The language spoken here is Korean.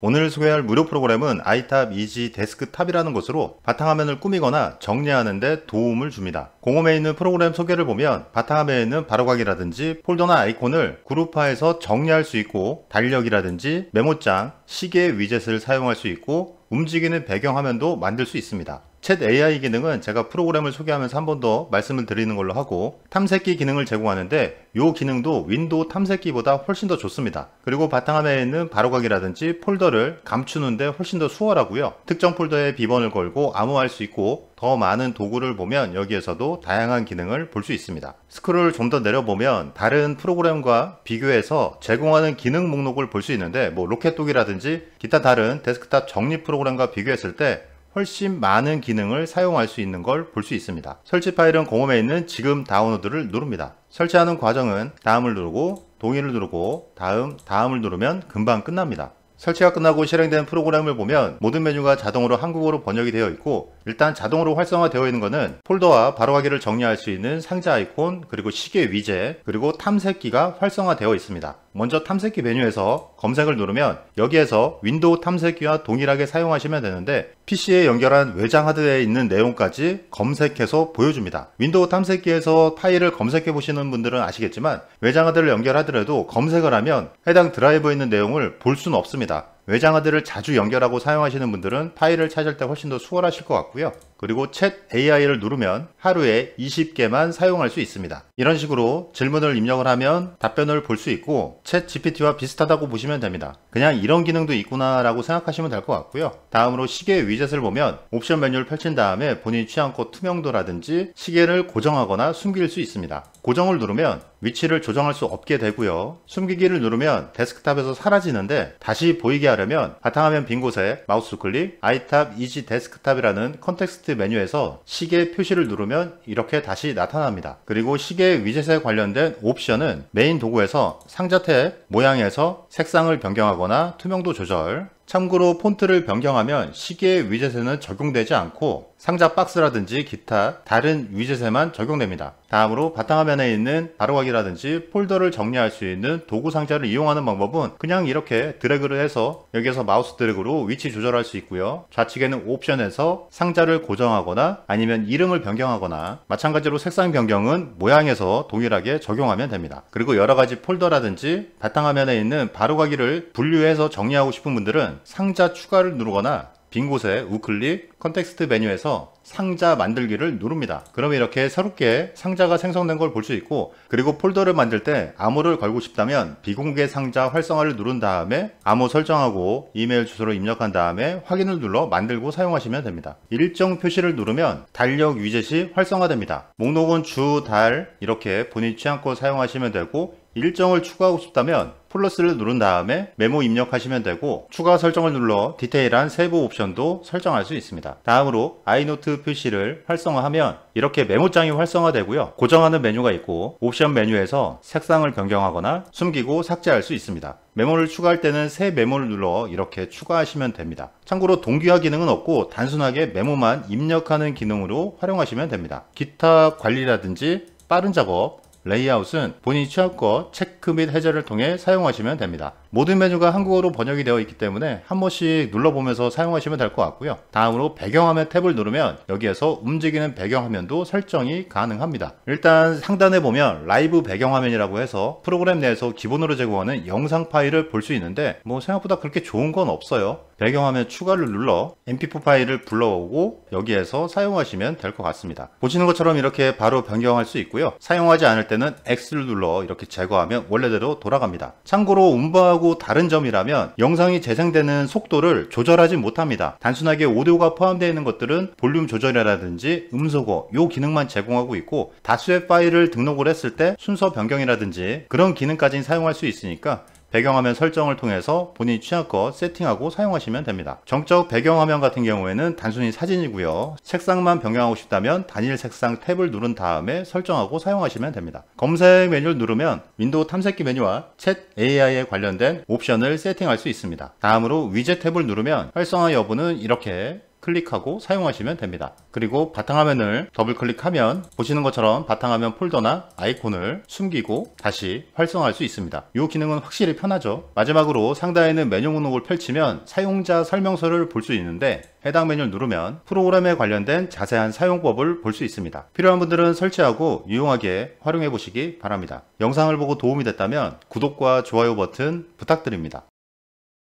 오늘 소개할 무료 프로그램은 아이탑 이지 데스크탑이라는 것으로 바탕화면을 꾸미거나 정리하는데 도움을 줍니다. 공홈에 있는 프로그램 소개를 보면 바탕화면에 있는 바로가기라든지 폴더나 아이콘을 그룹화해서 정리할 수 있고 달력이라든지 메모장, 시계 위젯을 사용할 수 있고 움직이는 배경화면도 만들 수 있습니다. 챗 AI 기능은 제가 프로그램을 소개하면서 한 번 더 말씀을 드리는 걸로 하고 탐색기 기능을 제공하는데 요 기능도 윈도우 탐색기보다 훨씬 더 좋습니다. 그리고 바탕화면에 있는 바로각이라든지 폴더를 감추는데 훨씬 더 수월하고요. 특정 폴더에 비번을 걸고 암호할 수 있고 더 많은 도구를 보면 여기에서도 다양한 기능을 볼 수 있습니다. 스크롤을 좀 더 내려보면 다른 프로그램과 비교해서 제공하는 기능 목록을 볼 수 있는데 뭐 로켓독이라든지 기타 다른 데스크탑 정리 프로그램과 비교했을 때 훨씬 많은 기능을 사용할 수 있는 걸 볼 수 있습니다. 설치 파일은 공홈에 있는 지금 다운로드를 누릅니다. 설치하는 과정은 다음을 누르고 동의를 누르고 다음, 다음을 누르면 금방 끝납니다. 설치가 끝나고 실행된 프로그램을 보면 모든 메뉴가 자동으로 한국어로 번역이 되어 있고 일단 자동으로 활성화되어 있는 것은 폴더와 바로가기를 정리할 수 있는 상자 아이콘 그리고 시계 위젯 그리고 탐색기가 활성화되어 있습니다. 먼저 탐색기 메뉴에서 검색을 누르면 여기에서 윈도우 탐색기와 동일하게 사용하시면 되는데 PC에 연결한 외장 하드에 있는 내용까지 검색해서 보여줍니다. 윈도우 탐색기에서 파일을 검색해 보시는 분들은 아시겠지만 외장 하드를 연결하더라도 검색을 하면 해당 드라이브에 있는 내용을 볼 수는 없습니다. 외장 하드를 자주 연결하고 사용하시는 분들은 파일을 찾을 때 훨씬 더 수월하실 것 같고요. 그리고 챗 AI를 누르면 하루에 20개만 사용할 수 있습니다. 이런 식으로 질문을 입력을 하면 답변을 볼 수 있고 챗 GPT와 비슷하다고 보시면 됩니다. 그냥 이런 기능도 있구나 라고 생각하시면 될 것 같고요. 다음으로 시계 위젯을 보면 옵션 메뉴를 펼친 다음에 본인 취향껏 투명도라든지 시계를 고정하거나 숨길 수 있습니다. 고정을 누르면 위치를 조정할 수 없게 되고요. 숨기기를 누르면 데스크탑에서 사라지는데 다시 보이게 하려면 바탕화면 빈 곳에 마우스 클릭 아이탑 이지 데스크탑이라는 컨텍스트 컨텍스트 메뉴에서 시계 표시를 누르면 이렇게 다시 나타납니다. 그리고 시계 위젯에 관련된 옵션은 메인 도구에서 상자 탭 모양에서 색상을 변경하거나 투명도 조절 참고로 폰트를 변경하면 시계 위젯에는 적용되지 않고 상자 박스라든지 기타 다른 위젯에만 적용됩니다. 다음으로 바탕화면에 있는 바로가기라든지 폴더를 정리할 수 있는 도구 상자를 이용하는 방법은 그냥 이렇게 드래그를 해서 여기에서 마우스 드래그로 위치 조절할 수 있고요. 좌측에는 옵션에서 상자를 고정하거나 아니면 이름을 변경하거나 마찬가지로 색상 변경은 모양에서 동일하게 적용하면 됩니다. 그리고 여러가지 폴더라든지 바탕화면에 있는 바로가기를 분류해서 정리하고 싶은 분들은 상자 추가를 누르거나 빈 곳에 우클릭 컨텍스트 메뉴에서 상자 만들기를 누릅니다. 그러면 이렇게 새롭게 상자가 생성된 걸 볼 수 있고 그리고 폴더를 만들 때 암호를 걸고 싶다면 비공개 상자 활성화를 누른 다음에 암호 설정하고 이메일 주소를 입력한 다음에 확인을 눌러 만들고 사용하시면 됩니다. 일정 표시를 누르면 달력 위젯이 활성화됩니다. 목록은 주, 달 이렇게 본인 취향껏 사용하시면 되고 일정을 추가하고 싶다면 플러스를 누른 다음에 메모 입력하시면 되고 추가 설정을 눌러 디테일한 세부 옵션도 설정할 수 있습니다. 다음으로 아이노트 표시를 활성화하면 이렇게 메모장이 활성화되고요. 고정하는 메뉴가 있고 옵션 메뉴에서 색상을 변경하거나 숨기고 삭제할 수 있습니다. 메모를 추가할 때는 새 메모를 눌러 이렇게 추가하시면 됩니다. 참고로 동기화 기능은 없고 단순하게 메모만 입력하는 기능으로 활용하시면 됩니다. 기타 관리라든지 빠른 작업, 레이아웃은 본인이 취향껏 체크 및 해제를 통해 사용하시면 됩니다. 모든 메뉴가 한국어로 번역이 되어 있기 때문에 한 번씩 눌러보면서 사용하시면 될 것 같고요. 다음으로 배경화면 탭을 누르면 여기에서 움직이는 배경화면도 설정이 가능합니다. 일단 상단에 보면 라이브 배경화면이라고 해서 프로그램 내에서 기본으로 제공하는 영상 파일을 볼 수 있는데 뭐 생각보다 그렇게 좋은 건 없어요. 배경화면 추가를 눌러 mp4 파일을 불러오고 여기에서 사용하시면 될 것 같습니다. 보시는 것처럼 이렇게 바로 변경할 수 있고요. 사용하지 않을 때는 X를 눌러 이렇게 제거하면 원래대로 돌아갑니다. 참고로 운반 영상하고 다른 점이라면 영상이 재생되는 속도를 조절하지 못합니다. 단순하게 오디오가 포함되어 있는 것들은 볼륨 조절이라든지 음소거 요 기능만 제공하고 있고 다수의 파일을 등록을 했을 때 순서 변경이라든지 그런 기능까지 는 사용할 수 있으니까 배경화면 설정을 통해서 본인이 취향껏 세팅하고 사용하시면 됩니다. 정적 배경화면 같은 경우에는 단순히 사진이고요. 색상만 변경하고 싶다면 단일 색상 탭을 누른 다음에 설정하고 사용하시면 됩니다. 검색 메뉴를 누르면 윈도우 탐색기 메뉴와 챗 AI에 관련된 옵션을 세팅할 수 있습니다. 다음으로 위젯 탭을 누르면 활성화 여부는 이렇게 클릭하고 사용하시면 됩니다. 그리고 바탕화면을 더블 클릭하면 보시는 것처럼 바탕화면 폴더나 아이콘을 숨기고 다시 활성화할 수 있습니다. 이 기능은 확실히 편하죠. 마지막으로 상단에 있는 메뉴 목록을 펼치면 사용자 설명서를 볼 수 있는데 해당 메뉴를 누르면 프로그램에 관련된 자세한 사용법을 볼 수 있습니다. 필요한 분들은 설치하고 유용하게 활용해 보시기 바랍니다. 영상을 보고 도움이 됐다면 구독과 좋아요 버튼 부탁드립니다.